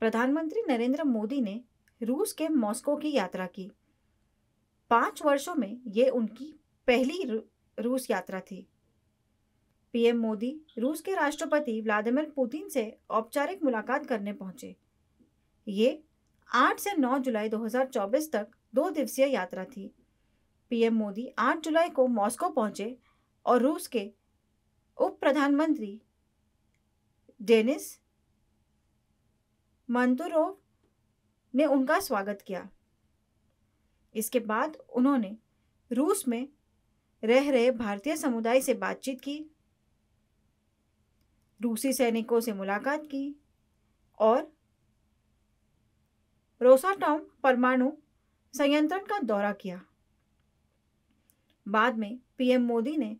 प्रधानमंत्री नरेंद्र मोदी ने रूस के मॉस्को की यात्रा की पाँच वर्षों में ये उनकी पहली रूस यात्रा थी पीएम मोदी रूस के राष्ट्रपति व्लादिमीर पुतिन से औपचारिक मुलाकात करने पहुंचे ये 8 से 9 जुलाई 2024 तक दो दिवसीय यात्रा थी पीएम मोदी 8 जुलाई को मॉस्को पहुंचे और रूस के उप प्रधानमंत्री डेनिस मंतुरोव ने उनका स्वागत किया इसके बाद उन्होंने रूस में रह रहे भारतीय समुदाय से बातचीत की रूसी सैनिकों से मुलाकात की और रोसाटॉम परमाणु संयंत्रण का दौरा किया बाद में पीएम मोदी ने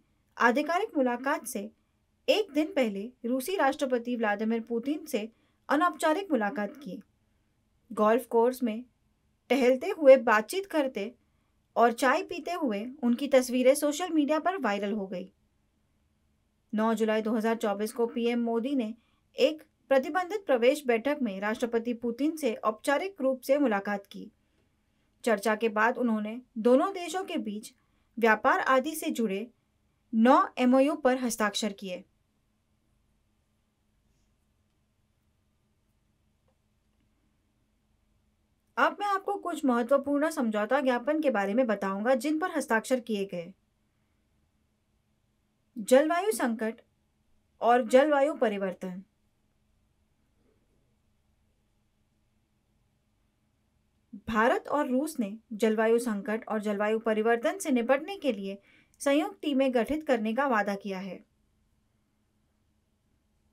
आधिकारिक मुलाकात से एक दिन पहले रूसी राष्ट्रपति व्लादिमीर पुतिन से अनौपचारिक मुलाकात की गोल्फ कोर्स में टहलते हुए बातचीत करते और चाय पीते हुए उनकी तस्वीरें सोशल मीडिया पर वायरल हो गई 9 जुलाई 2024 को पीएम मोदी ने एक प्रतिबंधित प्रवेश बैठक में राष्ट्रपति पुतिन से औपचारिक रूप से मुलाकात की चर्चा के बाद उन्होंने दोनों देशों के बीच व्यापार आदि से जुड़े नौ एमओयू पर हस्ताक्षर किए अब मैं आपको कुछ महत्वपूर्ण समझौता ज्ञापन के बारे में बताऊंगा जिन पर हस्ताक्षर किए गए जलवायु संकट और जलवायु परिवर्तन भारत और रूस ने जलवायु संकट और जलवायु परिवर्तन से निपटने के लिए संयुक्त टीमें गठित करने का वादा किया है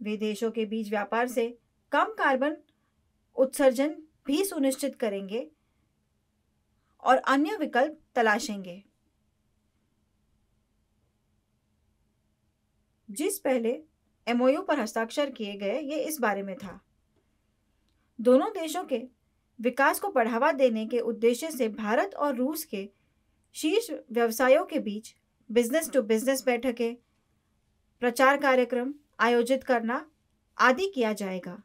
वे देशों के बीच व्यापार से कम कार्बन उत्सर्जन भी सुनिश्चित करेंगे और अन्य विकल्प तलाशेंगे जिस पहले एमओयू पर हस्ताक्षर किए गए ये इस बारे में था दोनों देशों के विकास को बढ़ावा देने के उद्देश्य से भारत और रूस के शीर्ष व्यवसायों के बीच बिजनेस टू बिजनेस बैठकें प्रचार कार्यक्रम आयोजित करना आदि किया जाएगा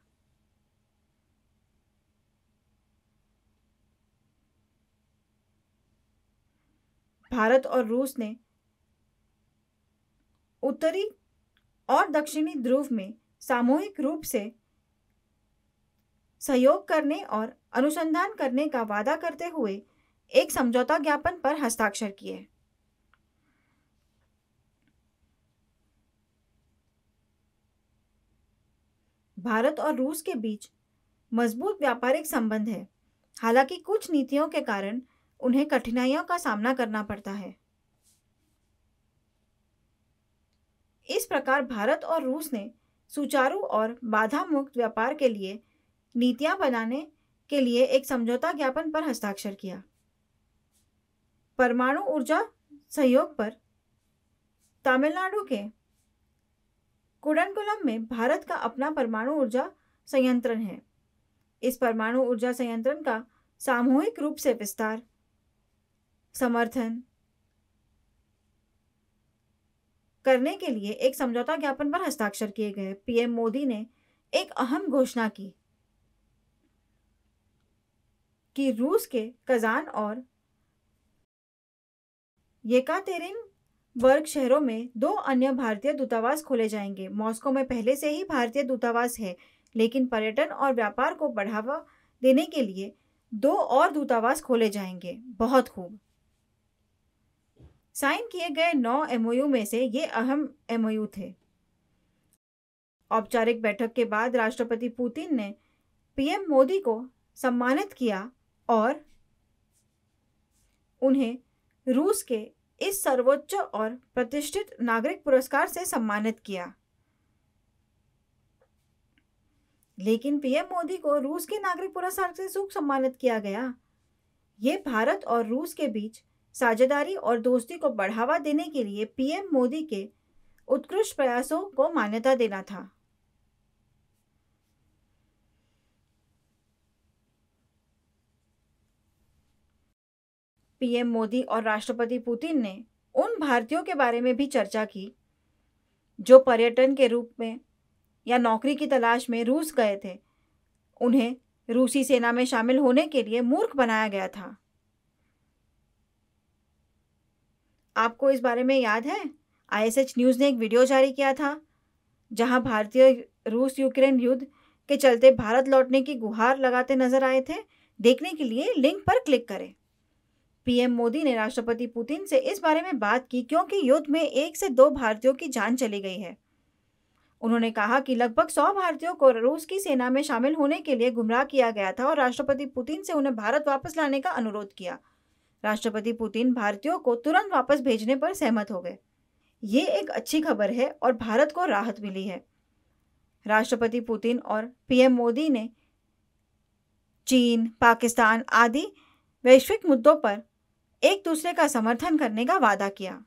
भारत और रूस ने उत्तरी और दक्षिणी ध्रुव में सामूहिक रूप से सहयोग करने और अनुसंधान करने का वादा करते हुए एक समझौता ज्ञापन पर हस्ताक्षर किए भारत और रूस के बीच मजबूत व्यापारिक संबंध है हालांकि कुछ नीतियों के कारण उन्हें कठिनाइयों का सामना करना पड़ता है इस प्रकार भारत और रूस ने सुचारू और बाधा मुक्त व्यापार के लिए नीतियां बनाने के लिए एक समझौता ज्ञापन पर हस्ताक्षर किया परमाणु ऊर्जा सहयोग पर तमिलनाडु के कुडनकुलम में भारत का अपना परमाणु ऊर्जा संयंत्रण है इस परमाणु ऊर्जा संयंत्रण का सामूहिक रूप से विस्तार समर्थन करने के लिए एक समझौता ज्ञापन पर हस्ताक्षर किए गए पीएम मोदी ने एक अहम घोषणा की कि रूस के कजान और येकातेरिन वर्ग शहरों में दो अन्य भारतीय दूतावास खोले जाएंगे मॉस्को में पहले से ही भारतीय दूतावास है लेकिन पर्यटन और व्यापार को बढ़ावा देने के लिए दो और दूतावास खोले जाएंगे बहुत खूब साइन किए गए नौ एमओयू में से ये अहम एमओयू थे औपचारिक बैठक के बाद राष्ट्रपति पुतिन ने पीएम मोदी को सम्मानित किया और उन्हें रूस के इस सर्वोच्च और प्रतिष्ठित नागरिक पुरस्कार से सम्मानित किया लेकिन पीएम मोदी को रूस के नागरिक पुरस्कार से सुख सम्मानित किया गया ये भारत और रूस के बीच साझेदारी और दोस्ती को बढ़ावा देने के लिए पीएम मोदी के उत्कृष्ट प्रयासों को मान्यता देना था पीएम मोदी और राष्ट्रपति पुतिन ने उन भारतीयों के बारे में भी चर्चा की जो पर्यटन के रूप में या नौकरी की तलाश में रूस गए थे उन्हें रूसी सेना में शामिल होने के लिए मूर्ख बनाया गया था आपको इस बारे में याद है आईएसएच न्यूज़ ने एक वीडियो जारी किया था जहां भारतीय रूस यूक्रेन युद्ध के चलते भारत लौटने की गुहार लगाते नजर आए थे देखने के लिए लिंक पर क्लिक करें पीएम मोदी ने राष्ट्रपति पुतिन से इस बारे में बात की क्योंकि युद्ध में एक से दो भारतीयों की जान चली गई है उन्होंने कहा कि लगभग सौ भारतीयों को रूस की सेना में शामिल होने के लिए गुमराह किया गया था और राष्ट्रपति पुतिन से उन्हें भारत वापस लाने का अनुरोध किया राष्ट्रपति पुतिन भारतीयों को तुरंत वापस भेजने पर सहमत हो गए ये एक अच्छी खबर है और भारत को राहत मिली है राष्ट्रपति पुतिन और पीएम मोदी ने चीन पाकिस्तान आदि वैश्विक मुद्दों पर एक दूसरे का समर्थन करने का वादा किया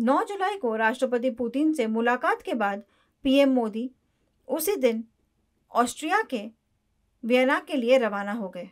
नौ जुलाई को राष्ट्रपति पुतिन से मुलाकात के बाद पीएम मोदी उसी दिन ऑस्ट्रिया के वियना के लिए रवाना हो गए